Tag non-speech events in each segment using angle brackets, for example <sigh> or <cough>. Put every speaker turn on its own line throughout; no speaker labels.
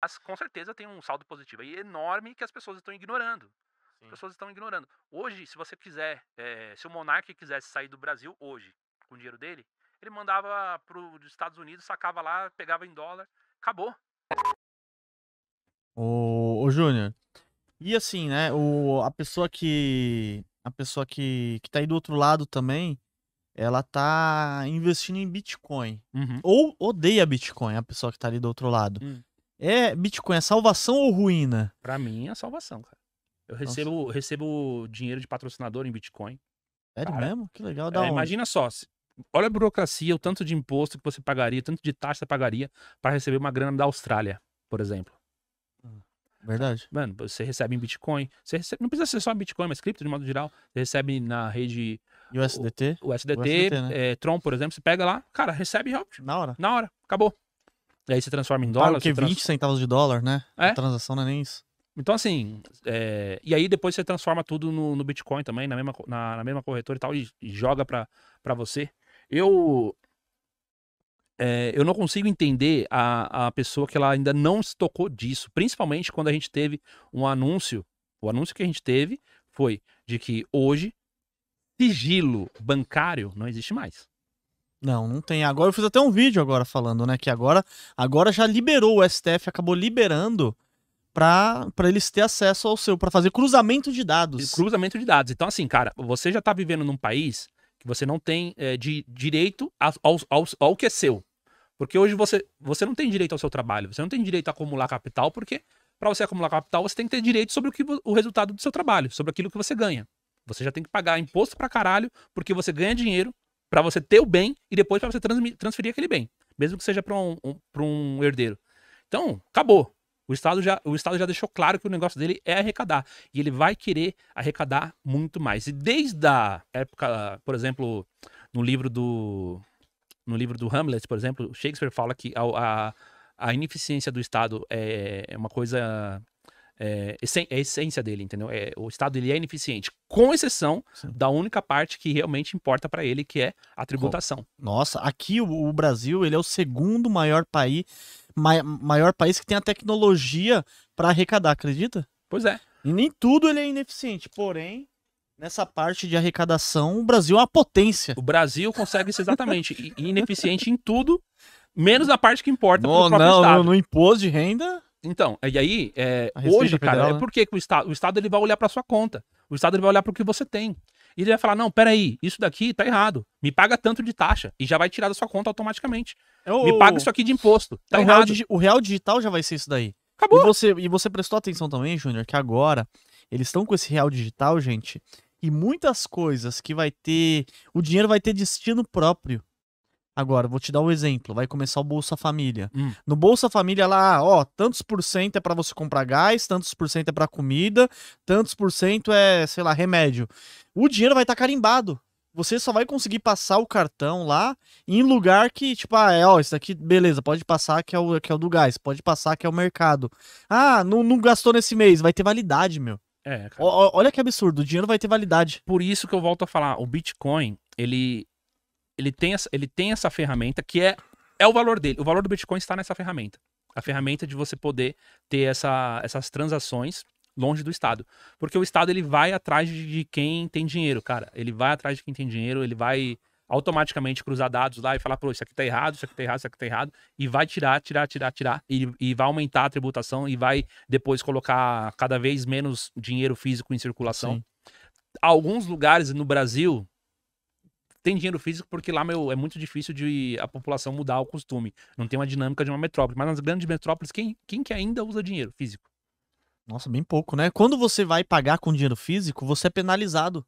Mas com certeza tem um saldo positivo aí enorme que as pessoas estão ignorando. Sim. As pessoas estão ignorando. Hoje, se você quiser, é, se o monarca quisesse sair do Brasil hoje com o dinheiro dele, ele mandava para os Estados Unidos, sacava lá, pegava em dólar, acabou.
Ô, o Júnior, e assim, né, o, a pessoa que a pessoa que, que tá aí do outro lado também, ela tá investindo em Bitcoin. Uhum. Ou odeia Bitcoin, a pessoa que tá ali do outro lado. Uhum. É Bitcoin, é salvação ou ruína?
Para mim é salvação, cara. Eu recebo, recebo dinheiro de patrocinador em Bitcoin. Sério mesmo? Que legal. É, imagina só, olha a burocracia, o tanto de imposto que você pagaria, o tanto de taxa que você pagaria para receber uma grana da Austrália, por exemplo. Ah, verdade. Mano, você recebe em Bitcoin, você recebe, não precisa ser só em Bitcoin, mas cripto de modo geral, você recebe na rede USDT, o, o SDT, o SDT né? é, Tron, por exemplo, você pega lá, cara, recebe na hora. Na hora, acabou. E aí se transforma em dólar. Porque que trans... 20 centavos de dólar, né? É? A transação não é nem isso. Então, assim, é... e aí depois você transforma tudo no, no Bitcoin também, na mesma, na, na, mesma corretora e tal, e, e joga para você. Eu. É, eu não consigo entender a, a pessoa que ela ainda não se tocou disso, principalmente quando a gente teve um anúncio. O anúncio que a gente teve foi de que hoje sigilo bancário não existe mais.
Não, não tem. Agora eu fiz até um vídeo agora falando, né? Que agora, agora já liberou o STF, acabou
liberando para eles ter acesso ao seu, para fazer cruzamento de dados. Cruzamento de dados. Então, assim, cara, você já tá vivendo num país que você não tem é, de, direito ao, ao, ao que é seu. Porque hoje você, você não tem direito ao seu trabalho, você não tem direito a acumular capital, porque para você acumular capital, você tem que ter direito sobre o, que, o resultado do seu trabalho, sobre aquilo que você ganha. Você já tem que pagar imposto pra caralho, porque você ganha dinheiro para você ter o bem e depois para você transferir aquele bem, mesmo que seja para um, um, um, herdeiro. Então, acabou. O Estado, já, o Estado já deixou claro que o negócio dele é arrecadar. E ele vai querer arrecadar muito mais. E desde a época, por exemplo, no livro do. No livro do Hamlet, por exemplo, Shakespeare fala que a, a, a ineficiência do Estado é, é uma coisa é, é a essência dele, entendeu? É, o Estado ele é ineficiente, com exceção Sim. da única parte que realmente importa para ele, que é a tributação.
Nossa, aqui o, o Brasil ele é o segundo maior país, maior país que tem a tecnologia para arrecadar, acredita? Pois é. E nem tudo ele é ineficiente, porém nessa parte de arrecadação, o Brasil é uma potência. O Brasil consegue ser exatamente
ineficiente em tudo, menos na parte que importa. Não, não, Estado. no imposto de renda. Então, e aí, é, hoje, cara, por é né? porque o Estado, o Estado ele vai olhar para sua conta. O Estado ele vai olhar para o que você tem. E ele vai falar: não, peraí, isso daqui tá errado. Me paga tanto de taxa. E já vai tirar da sua conta automaticamente. É Me paga isso aqui de imposto. Tá é o errado. Real, o real digital já vai ser isso daí.
Acabou. E você, e você prestou atenção também, Júnior, que agora eles estão com esse real digital, gente, e muitas coisas que vai ter. O dinheiro vai ter destino próprio. Agora, vou te dar um exemplo. Vai começar o Bolsa Família. Hum. No Bolsa Família lá, ó, tantos por cento é para você comprar gás, tantos por cento é para comida, tantos por cento é, sei lá, remédio. O dinheiro vai estar tá carimbado. Você só vai conseguir passar o cartão lá em lugar que, tipo, ah, é, ó, isso daqui, beleza, pode passar que é o, que é o do gás, pode passar que é o mercado. Ah, não, não gastou nesse mês, vai ter validade, meu. É, o, olha que absurdo, o dinheiro vai
ter validade. Por isso que eu volto a falar, o Bitcoin, ele ele tem essa, ele tem essa ferramenta que é, é o valor dele. O valor do Bitcoin está nessa ferramenta. A ferramenta de você poder ter essa, essas transações longe do Estado. Porque o Estado ele vai atrás de quem tem dinheiro, cara. Ele vai atrás de quem tem dinheiro, ele vai automaticamente cruzar dados lá e falar, pô, isso aqui tá errado, isso aqui tá errado, isso aqui tá errado, e vai tirar, tirar, tirar, tirar, e, e vai aumentar a tributação e vai depois colocar cada vez menos dinheiro físico em circulação. Sim. Alguns lugares no Brasil, tem dinheiro físico porque lá meu, é muito difícil de a população mudar o costume. Não tem uma dinâmica de uma metrópole. Mas nas grandes metrópoles, quem, quem que ainda usa dinheiro físico? Nossa, bem pouco, né? Quando você vai pagar com dinheiro físico, você é
penalizado.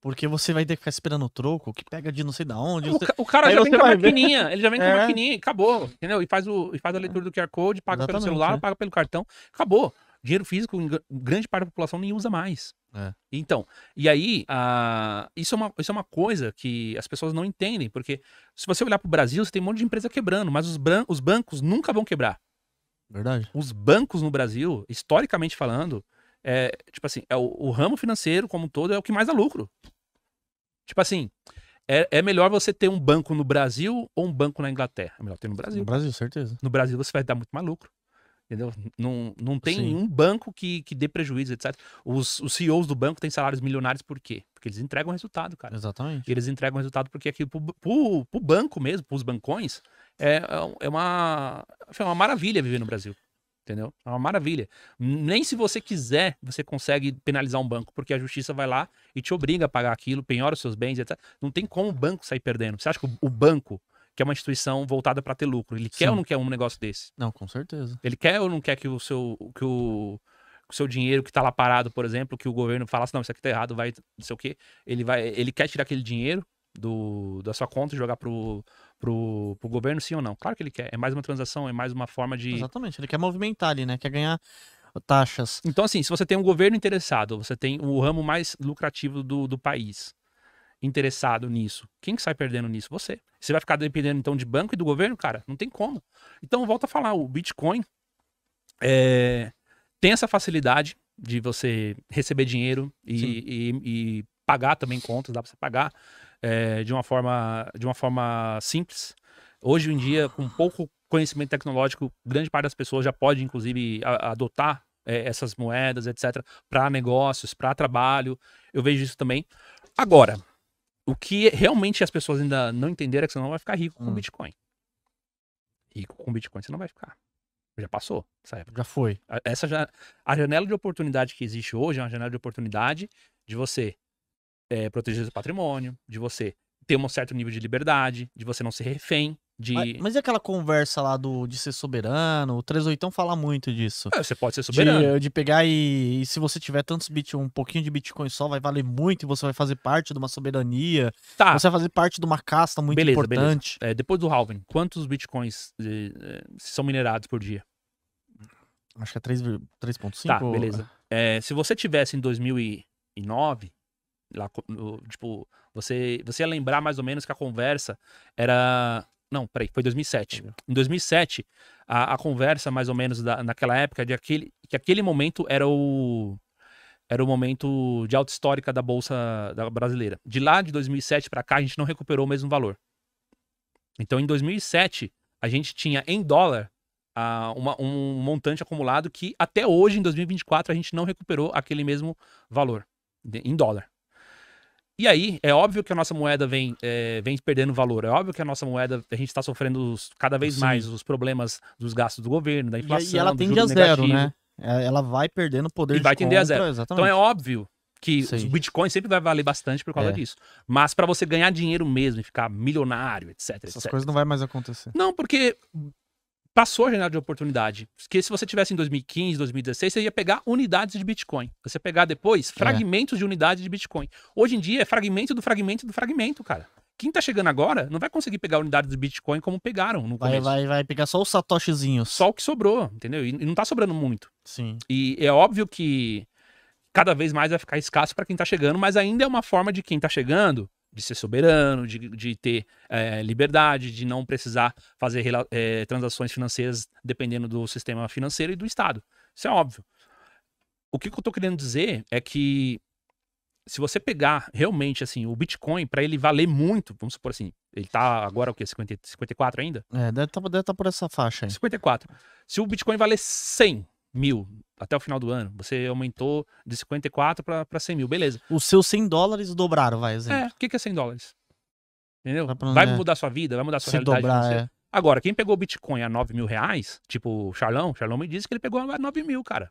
Porque você vai ter que ficar esperando o troco, que pega de não sei da onde. O, você... ca o cara Aí já vem com a maquininha, ver. ele já vem com a é. maquininha,
acabou, entendeu? E faz, o, e faz a é. leitura do QR Code, paga Exatamente, pelo celular, é. paga pelo cartão, acabou dinheiro físico, grande parte da população nem usa mais. É. Então, e aí, ah, isso, é uma, isso é uma coisa que as pessoas não entendem, porque se você olhar para o Brasil, você tem um monte de empresa quebrando, mas os, bran, os bancos nunca vão quebrar. Verdade. Os bancos no Brasil, historicamente falando, é, tipo assim, é o, o, ramo financeiro como um todo é o que mais dá lucro. Tipo assim, é, é, melhor você ter um banco no Brasil ou um banco na Inglaterra? É melhor ter no Brasil. No Brasil, certeza. No Brasil você vai dar muito mais lucro. Entendeu? Não, não tem Sim. um banco que, que dê prejuízo, etc. Os, os CEOs do banco têm salários milionários por quê? Porque eles entregam resultado, cara. Exatamente. E eles entregam resultado porque aqui pro, pro, pro banco mesmo, pros bancões, é, é, é, uma, é uma maravilha viver no Brasil. Entendeu? É uma maravilha. Nem se você quiser, você consegue penalizar um banco, porque a justiça vai lá e te obriga a pagar aquilo, penhora os seus bens, etc. Não tem como o banco sair perdendo. Você acha que o banco que é uma instituição voltada para ter lucro. Ele Sim. quer ou não quer um negócio desse? Não, com certeza. Ele quer ou não quer que o seu que o, que o seu dinheiro que está lá parado, por exemplo, que o governo falasse assim, não, isso aqui está errado, vai, não sei o quê. Ele vai, ele quer tirar aquele dinheiro do, da sua conta e jogar pro, pro, pro governo, sim ou não? Claro que ele quer. É mais uma transação, é mais uma forma de. Exatamente, ele quer movimentar ali, né? Quer ganhar taxas. Então, assim, se você tem um governo interessado, você tem o ramo mais lucrativo do, do país, interessado nisso. Quem que sai perdendo nisso? Você. Você vai ficar dependendo então de banco e do governo, cara? Não tem como. Então, volta a falar, o Bitcoin é, tem essa facilidade de você receber dinheiro e, e, e pagar também contas, dá para você pagar é, de, uma forma, de uma forma simples. Hoje em dia, com pouco conhecimento tecnológico, grande parte das pessoas já pode, inclusive, adotar é, essas moedas, etc., para negócios, para trabalho. Eu vejo isso também. Agora, o que realmente as pessoas ainda não entenderam é que você não vai ficar rico com hum. Bitcoin. Rico com Bitcoin você não vai ficar. Já passou essa época. Já foi. Essa já, a janela de oportunidade que existe hoje é uma janela de oportunidade de você é, proteger seu patrimônio, de você ter um certo nível de liberdade, de você não ser refém. De... Mas,
mas, e aquela conversa lá do, de ser soberano? O 38 fala muito disso.
É, você pode ser soberano. De, de pegar
e, e, se você tiver tantos bit, um pouquinho de Bitcoin só, vai valer muito e você vai fazer parte de uma soberania. Tá. Você vai fazer parte de uma casta muito beleza, importante. Beleza.
É, depois do halving, quantos Bitcoins eh, eh, são minerados por dia? Acho que é 3,5. Tá, beleza. Ah. É, se você tivesse em 2009, lá, tipo, você, você ia lembrar mais ou menos que a conversa era não, peraí, foi 2007. Em 2007, a, a conversa, mais ou menos, da, naquela época, de aquele, que aquele momento era o era o momento de alta histórica da bolsa da brasileira. De lá de 2007 para cá, a gente não recuperou o mesmo valor. Então, em 2007, a gente tinha em dólar uh, uma, um montante acumulado que até hoje, em 2024, a gente não recuperou aquele mesmo valor de, em dólar. E aí, é óbvio que a nossa moeda vem, é, vem perdendo valor. É óbvio que a nossa moeda, a gente está sofrendo os, cada vez Sim. mais os problemas dos gastos do governo, da inflação. E, e ela tende a zero, né?
Ela vai perdendo poder e de vai tender a zero. Exatamente. Então é
óbvio que Sim. o Bitcoin sempre vai valer bastante por causa é. disso. Mas para você ganhar dinheiro mesmo e ficar milionário, etc, Essas etc, coisas não
vai mais acontecer.
Não, porque passou a janela de oportunidade. Porque se você tivesse em 2015, 2016, você ia pegar unidades de Bitcoin. Você pegar depois é. fragmentos é. de unidades de Bitcoin. Hoje em dia é fragmento do fragmento do fragmento, cara. Quem tá chegando agora não vai conseguir pegar unidades de Bitcoin como pegaram no começo. Vai, vai, vai pegar só os satoshizinhos. Só o que sobrou, entendeu? E não tá sobrando muito. Sim. E é óbvio que cada vez mais vai ficar escasso para quem tá chegando, mas ainda é uma forma de quem tá chegando de ser soberano, de, de ter é, liberdade, de não precisar fazer é, transações financeiras dependendo do sistema financeiro e do Estado. Isso é óbvio. O que, que eu estou querendo dizer é que se você pegar realmente assim o Bitcoin, para ele valer muito, vamos supor assim, ele tá agora o quê? 50, 54 ainda? É, deve estar tá, deve tá por essa faixa aí. 54. Se o Bitcoin valer 100, mil até o final do ano. Você aumentou de 54 para 100 mil, beleza. Os seus 100 dólares dobraram, vai, é, exemplo. É, o que, que é 100 dólares? Entendeu? Tá vai é. mudar sua vida, vai mudar sua Se realidade dobrar, é. Agora, quem pegou o Bitcoin a 9 mil reais, tipo o Charlão, Charlão me disse que ele pegou a 9 mil, cara.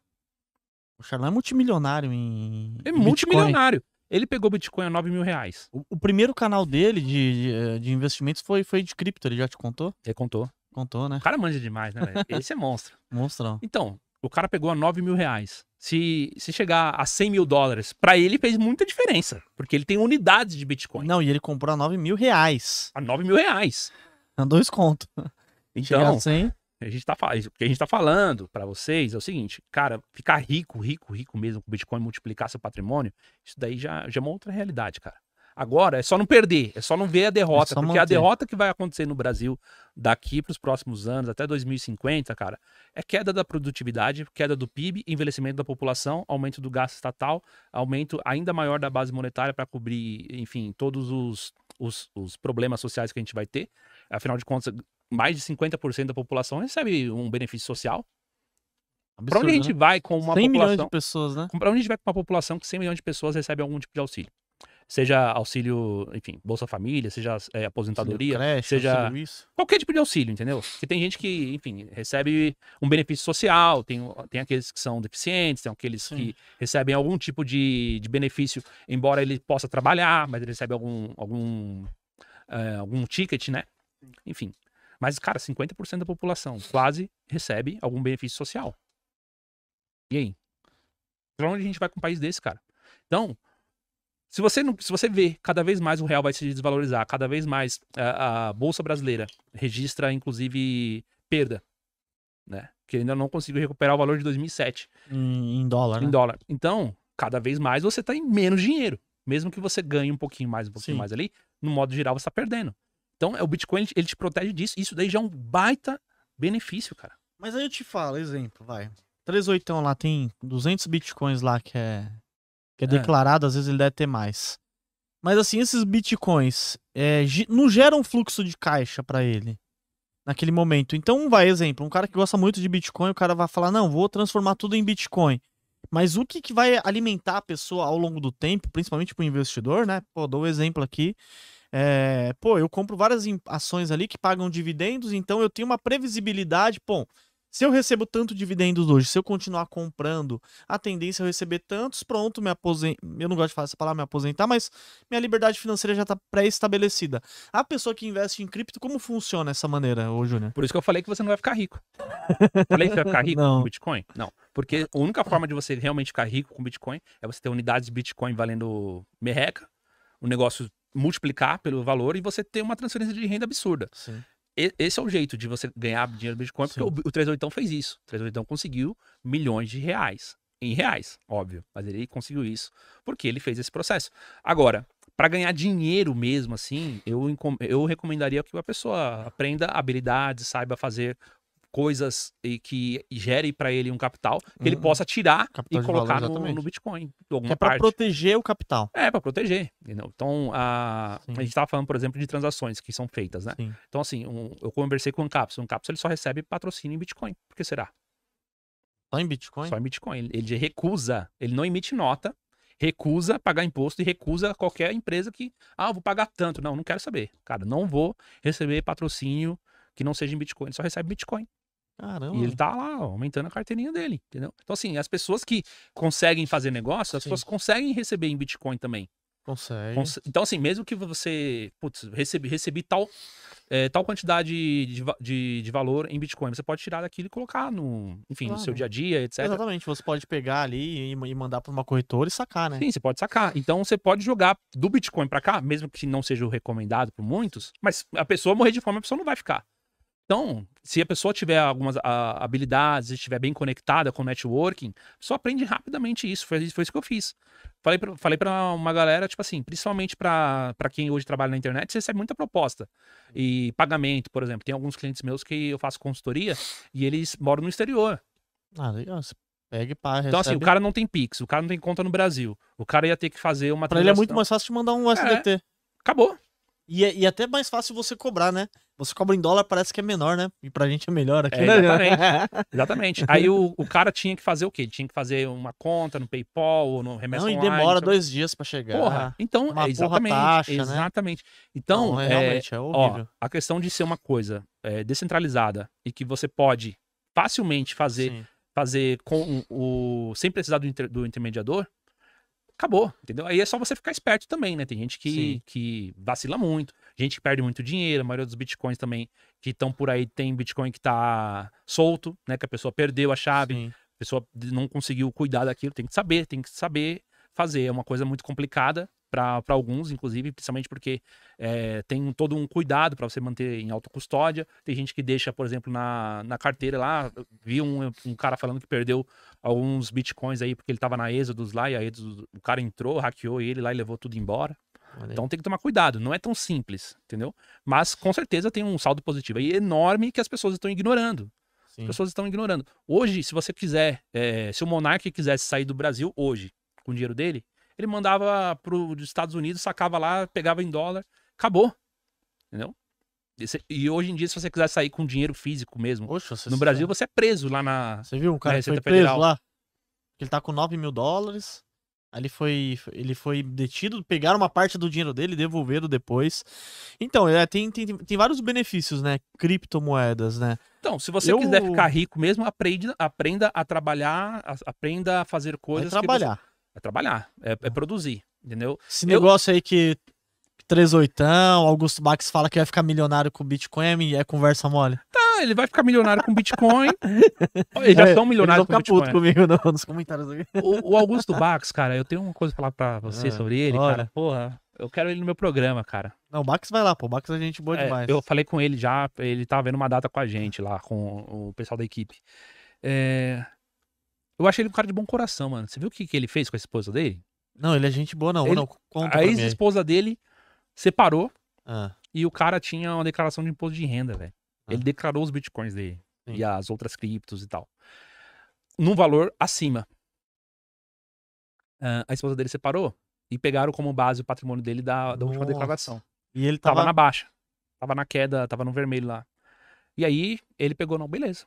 O Charlão é multimilionário em. É em multimilionário. Bitcoin. Ele pegou Bitcoin a 9 mil reais. O, o primeiro canal dele de, de, eh, de, investimentos foi, foi de cripto, ele já te
contou? Ele contou. Contou, né? O cara manja demais, né, velho? <laughs> Esse é monstro. Monstrão. Então, o cara pegou a 9 mil reais. Se, se chegar a 100 mil dólares, para ele fez muita diferença, porque ele tem unidades de Bitcoin. Não, e ele comprou a 9 mil reais. A 9 mil reais.
Andou desconto. <laughs>
Então, a, gente tá falando, o que a gente tá falando para vocês é o seguinte, cara, ficar rico, rico, rico mesmo com Bitcoin, multiplicar seu patrimônio, isso daí já, já é uma outra realidade, cara. Agora é só não perder, é só não ver a derrota, é porque manter. a derrota que vai acontecer no Brasil daqui para os próximos anos, até 2050, cara, é queda da produtividade, queda do PIB, envelhecimento da população, aumento do gasto estatal, aumento ainda maior da base monetária para cobrir, enfim, todos os, os, os problemas sociais que a gente vai ter. Afinal de contas, mais de 50% da população recebe um benefício social, para onde a gente né? vai com uma 100 população... milhões de pessoas, né? Para onde a gente vai com uma população que 100 milhões de pessoas recebe algum tipo de auxílio? seja auxílio, enfim, Bolsa Família, seja é, aposentadoria, creche, seja qualquer tipo de auxílio, entendeu? Porque tem gente que, enfim, recebe um benefício social, tem, tem aqueles que são deficientes, tem aqueles Sim. que recebem algum tipo de, de benefício, embora ele possa trabalhar, mas ele recebe algum, algum, é, algum ticket, né? Enfim. Mas, cara, 50% da população quase recebe algum benefício social. E aí? Pra onde a gente vai com um país desse, cara? Então, se você, não, se você vê, cada vez mais o real vai se desvalorizar, cada vez mais a, eh, a Bolsa Brasileira registra, inclusive, perda, né? Que ainda não conseguiu recuperar o valor de 2007. Em, dólar, dólar, Em né? dólar. Então, cada vez mais você está em menos dinheiro. Mesmo que você ganhe um pouquinho mais, um pouquinho Sim. mais ali, no modo geral você está perdendo. Então, é o Bitcoin, ele, ele te protege disso. Isso daí já é um baita benefício, cara.
Mas aí eu te falo, exemplo, vai. 38 lá tem 200 bitcoins lá que é que é, é declarado, às vezes ele deve ter mais. Mas assim, esses bitcoins é, não geram fluxo de caixa para ele naquele momento. Então, um vai exemplo, um cara que gosta muito de Bitcoin, o cara vai falar: "Não, vou transformar tudo em Bitcoin". Mas o que, que vai alimentar a pessoa ao longo do tempo, principalmente para o investidor, né? Pô, dou o um exemplo aqui. É, pô, eu compro várias ações ali que pagam dividendos, então eu tenho uma previsibilidade. pô se eu recebo tanto dividendos hoje, se eu continuar comprando, a tendência é eu receber tantos, pronto, me aposentar. Eu não gosto de falar essa palavra, me aposentar, mas minha liberdade financeira já está pré-estabelecida. A pessoa que investe em cripto, como funciona
essa maneira, ô Júnior? Por isso que eu falei que você não vai ficar rico.
falei que você vai ficar rico não.
com Bitcoin? Não. Porque a única forma de você realmente ficar rico com Bitcoin é você ter unidades de Bitcoin valendo merreca, o negócio multiplicar pelo valor e você ter uma transferência de renda absurda. Sim esse é o jeito de você ganhar dinheiro no Bitcoin, Sim. porque o, o 38 então fez isso. O 38 então conseguiu milhões de reais. Em reais, óbvio. Mas ele conseguiu isso porque ele fez esse processo. Agora, para ganhar dinheiro mesmo, assim, eu, eu recomendaria que a pessoa aprenda habilidades, saiba fazer coisas e que gere para ele um capital, que ele uhum. possa tirar capital e colocar valor, no, no, Bitcoin. é para proteger o capital. É, para proteger. Entendeu? Então, a, a gente estava falando, por exemplo, de transações que são feitas, né? Sim. Então, assim, um, eu conversei com o Ancaps. O Ancaps ele só recebe patrocínio em Bitcoin. Por que será? Só em Bitcoin? Só em Bitcoin. Ele, ele recusa, ele não emite nota, recusa pagar imposto e recusa qualquer empresa que, ah, vou pagar tanto. Não, não quero saber. Cara, não vou receber patrocínio que não seja em Bitcoin. Ele só recebe Bitcoin. Caramba. E ele tá lá, aumentando a carteirinha dele, entendeu? Então, assim, as pessoas que conseguem fazer negócio, as Sim. pessoas conseguem receber em Bitcoin também. Consegue. Então, assim, mesmo que você, putz, recebi, recebi tal, é, tal quantidade de, de, de, valor em Bitcoin, você pode tirar daquilo e colocar no, enfim, claro. no seu dia a dia, etc. Exatamente, você pode pegar ali e, e mandar para uma corretora e sacar, né? Sim, você pode sacar. Então, você pode jogar do Bitcoin para cá, mesmo que não seja o recomendado por muitos, mas a pessoa morrer de fome, a pessoa não vai ficar. Então, se a pessoa tiver algumas a, ah, habilidades, estiver bem conectada com networking, só pessoa aprende rapidamente isso. Foi, foi isso que eu fiz. Falei pra, falei pra uma galera, tipo assim, principalmente para quem hoje trabalha na internet, você recebe muita proposta. E pagamento, por exemplo. Tem alguns clientes meus que eu faço consultoria e eles moram no exterior. Ah, legal. Você pega e pá, Então, assim, o cara não tem Pix, o cara não tem conta no Brasil. O cara ia ter que fazer uma. Pra ele é muito mais
fácil te mandar um SDT. É, acabou. E, é, e é até mais fácil você cobrar, né? Você cobra em dólar, parece que é menor, né? E pra gente é melhor aqui. É, né? exatamente. <laughs> exatamente. Aí o,
o cara tinha que fazer o quê? tinha que fazer uma conta no PayPal ou no remessa Não, online, e demora então... dois dias para chegar. Porra, então, uma é, exatamente. Taxa, né? exatamente. Então, Não, é, é realmente é horrível. Ó, a questão de ser uma coisa é, descentralizada e que você pode facilmente fazer, fazer com o, sem precisar do, inter, do intermediador, acabou, entendeu? Aí é só você ficar esperto também, né? Tem gente que, que vacila muito, gente que perde muito dinheiro, a maioria dos bitcoins também que estão por aí tem bitcoin que tá solto, né? Que a pessoa perdeu a chave, Sim. a pessoa não conseguiu cuidar daquilo, tem que saber, tem que saber fazer. É uma coisa muito complicada, para alguns, inclusive, principalmente porque é, tem todo um cuidado para você manter em autocustódia. Tem gente que deixa, por exemplo, na, na carteira lá. Vi um, um cara falando que perdeu alguns bitcoins aí porque ele estava na Exodus lá e a Exodus, o cara entrou, hackeou ele lá e levou tudo embora. Valeu. Então tem que tomar cuidado, não é tão simples, entendeu? Mas com certeza tem um saldo positivo aí enorme que as pessoas estão ignorando. Sim. As pessoas estão ignorando. Hoje, se você quiser, é, se o Monark quisesse sair do Brasil hoje com o dinheiro dele, ele mandava para os Estados Unidos, sacava lá, pegava em dólar, acabou. Entendeu? E hoje em dia, se você quiser sair com dinheiro físico mesmo, Poxa, no Brasil, sabe? Tá você é preso lá na. Você viu um cara que foi preso Federal. lá?
Ele tá com 9 mil dólares. Aí ele foi, ele foi detido, pegaram uma parte do dinheiro dele, devolveram depois. Então, é, tem, tem, tem vários benefícios,
né? Criptomoedas, né? Então, se você Eu... quiser ficar rico mesmo, aprenda, aprenda a trabalhar, aprenda a fazer coisas. Vai trabalhar. É trabalhar, é, é tá. produzir, entendeu? Esse eu... negócio
aí que três oitão Augusto Max fala que vai ficar milionário com Bitcoin,
é conversa mole. Tá, ele vai ficar milionário com Bitcoin. <laughs> ele já é, são milionários com Bitcoin. Puto comigo não, nos comentários aqui. O, o Augusto Max, cara, eu tenho uma coisa pra falar pra você ah, sobre ele, olha. cara. Porra, eu quero ele no meu programa, cara. Não, o Max vai lá, pô. O Max é gente boa é, demais. Eu falei com ele já, ele tá vendo uma data com a gente lá, com o pessoal da equipe. É, eu achei ele um cara de bom coração, mano. Você viu o que, que ele fez com a esposa dele? Não, ele é gente boa, não. Ele, não a ex-esposa dele separou ah. e o cara tinha uma declaração de imposto de renda, velho. Ah. Ele declarou os bitcoins dele Sim. e as outras criptos e tal. Num valor acima. Uh, a esposa dele separou e pegaram como base o patrimônio dele da, da última declaração. E ele tava... tava na baixa. Tava na queda, tava no vermelho lá. E aí ele pegou, não, beleza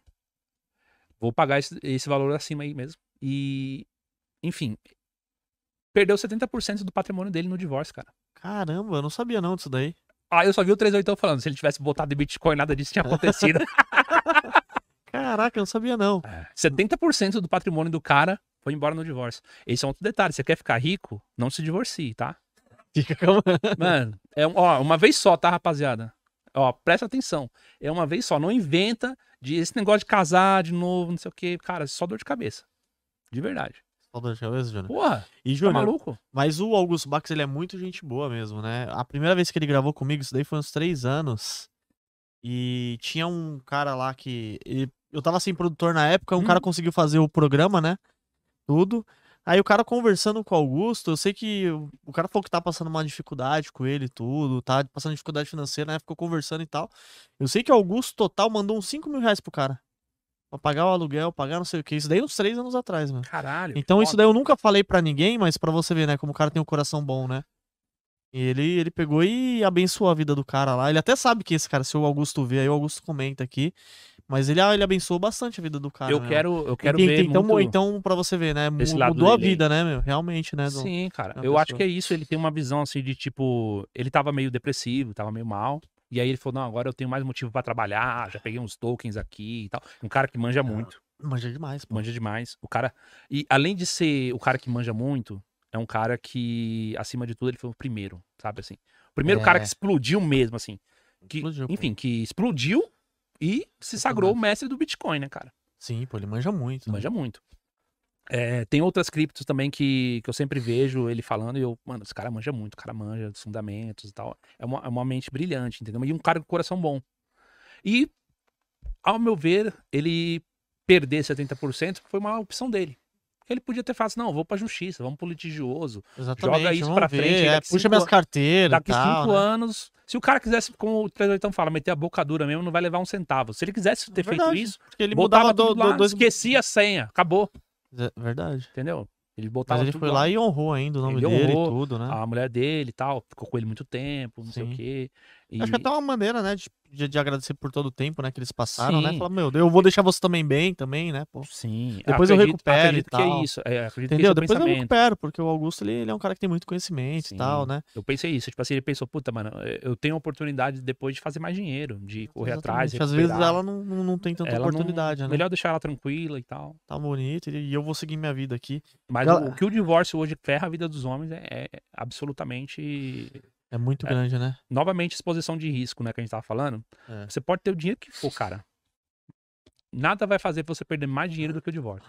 vou pagar esse, esse valor acima aí mesmo. E, enfim, perdeu 70% do patrimônio dele no divórcio, cara. Caramba, eu não sabia não disso daí. Ah, eu só vi o 381 falando, se ele tivesse botado em Bitcoin, nada disso tinha acontecido. <laughs> Caraca, eu não sabia não. 70% é, do patrimônio do cara foi embora no divórcio. Esse é outro detalhe, você quer ficar rico, não se divorcie, tá? <laughs> Fica calma. Mano, é, ó, uma vez só, tá, rapaziada? ó, presta atenção. É uma vez só, não inventa de esse negócio de casar de novo, não sei o quê. Cara, só dor de cabeça. De verdade.
Só dor de cabeça, Júnior? Porra! E, tá Júnior, tá maluco?
Mas o Augusto Bax, ele é
muito gente boa mesmo, né? A primeira vez que ele gravou comigo, isso daí foi uns três anos. E tinha um cara lá que. Ele, eu tava sem produtor na época, um hum. cara conseguiu fazer o programa, né? Tudo. Aí o cara conversando com o Augusto, eu sei que o cara falou que tá passando uma dificuldade com ele tudo, tá passando dificuldade financeira, né? Ficou conversando e tal. Eu sei que o Augusto Total mandou uns 5 mil reais pro cara. Pra pagar o aluguel, pagar não sei o que. Isso daí uns três anos atrás, mano. Caralho. Então foda. isso daí eu nunca falei para ninguém, mas para você ver, né? Como o cara tem um coração bom, né? E ele, ele pegou e abençoou a vida do cara lá. Ele até sabe que esse cara, se o Augusto ver, aí o Augusto comenta aqui. Mas ele, ah, ele abençoou bastante a vida do cara. Eu né? quero, eu quero ver. Então, muito... então, pra você ver, né? Esse mudou a vida, né, meu? Realmente, né? Do, Sim, cara. É eu acho que
é isso. Ele tem uma visão assim de tipo. Ele tava meio depressivo, tava meio mal. E aí ele falou: não, agora eu tenho mais motivo para trabalhar, já peguei uns tokens aqui e tal. Um cara que manja é. muito. Manja demais, pô. Manja demais. O cara. E além de ser o cara que manja muito, é um cara que, acima de tudo, ele foi o primeiro, sabe assim? O primeiro é. cara que é. explodiu mesmo, assim. Que, explodiu, enfim, pô. que explodiu e se sagrou o mestre do Bitcoin, né, cara? Sim, pô, ele manja muito. Né? Manja muito. É, tem outras criptos também que, que eu sempre vejo ele falando e eu, mano, esse cara manja muito, o cara manja dos fundamentos e tal. É uma, é uma mente brilhante, entendeu? E um cara com coração bom. E, ao meu ver, ele perder 70% foi uma opção dele. Ele podia ter falado assim, não, vou pra justiça, vamos pro litigioso. Exatamente, joga isso pra ver, frente. É, puxa minhas carteiras. Daqui tal, cinco né? anos. Se o cara quisesse, como o 38 então fala, meter a boca dura mesmo, não vai levar um centavo. Se ele quisesse ter é verdade, feito isso, porque ele botava mudava do, lá, do, esquecia a senha, acabou.
É verdade.
Entendeu? Ele botava Mas ele foi lá, e honrou ainda o nome ele dele e tudo, né? A mulher dele e tal, ficou com ele muito tempo, não Sim. sei o quê. E... Acho que até uma maneira, né, de, de, agradecer
por todo o tempo, né, que eles passaram, né, Sim. né? Falar, meu, eu vou deixar você também bem, também, né? Pô. Sim. Depois acredito, eu recupero e tal. que é isso. É, é Entendeu? É Depois pensamento. eu recupero, porque o Augusto, ele, ele, é um cara que tem muito conhecimento Sim. e tal, né?
Eu pensei isso. Tipo assim, ele pensou, puta, mano, eh, eu tenho a oportunidade depois de fazer mais dinheiro, de correr Exatamente. atrás. Às vezes ela não, não, não tem tanta ela oportunidade, não... né? Melhor deixar ela tranquila e tal. Tá bonito, e eu vou seguir minha vida aqui. Mas ela... o que o divórcio hoje ferra a vida dos homens é, é absolutamente é muito é, grande, né? Novamente, exposição de risco, né? Que a gente tava falando. É. Você pode ter o dinheiro que for, cara. Nada vai fazer você perder mais dinheiro do que o divórcio.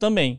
também.